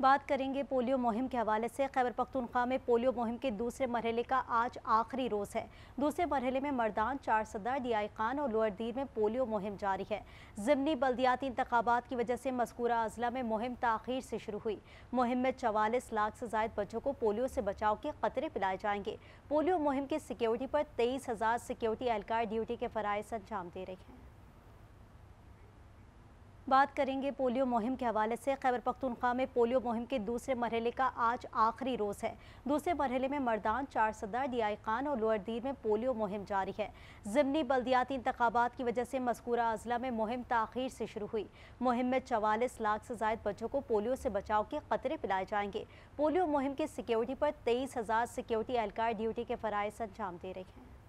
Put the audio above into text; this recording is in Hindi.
बात करेंगे पोलियो मुहिम के हवाले से खैबर पख्तूनख्वा में पोलियो मुहिम के दूसरे मरहले का आज आखिरी रोज़ है दूसरे मरहले में मर्दान चार सदर दियाई खान और लोअर दीर में पोलियो मुहिम जारी है ज़मनी बल्दियाती इंतबात की वजह से मस्कूरा अजला में मुहिम तखिर से शुरू हुई मुहिम में चवालीस लाख से जायद बच्चों को पोलियो से बचाव के खतरे पिलाए जाएंगे पोलियो मुहिम की सिक्योरिटी पर तेईस हज़ार सिक्योरिटी एहलकार ड्यूटी के फ़रज़ अंजाम दे रहे हैं बात करेंगे पोलियो मुहिम के हवाले से खैबर पख्तनख्वा में पोलियो मुहिम के दूसरे मरहले का आज आखिरी रोज़ है दूसरे मरहले में मर्दान चार सदर दियाई खान और लोअर दीर में पोलियो मुहिम जारी है ज़मनी बल्दियाती इंतबात की वजह से मस्कूरा अजला में मुहिम तखिर से शुरू हुई मुहिम में चवालीस लाख से जायद बच्चों को पोलियो से बचाव के खतरे पिलाए जाएंगे पोलियो मुहिम की सिक्योरिटी पर तेईस हज़ार सिक्योरिटी एहलकार ड्यूटी के फ़राइज अंजाम दे रहे हैं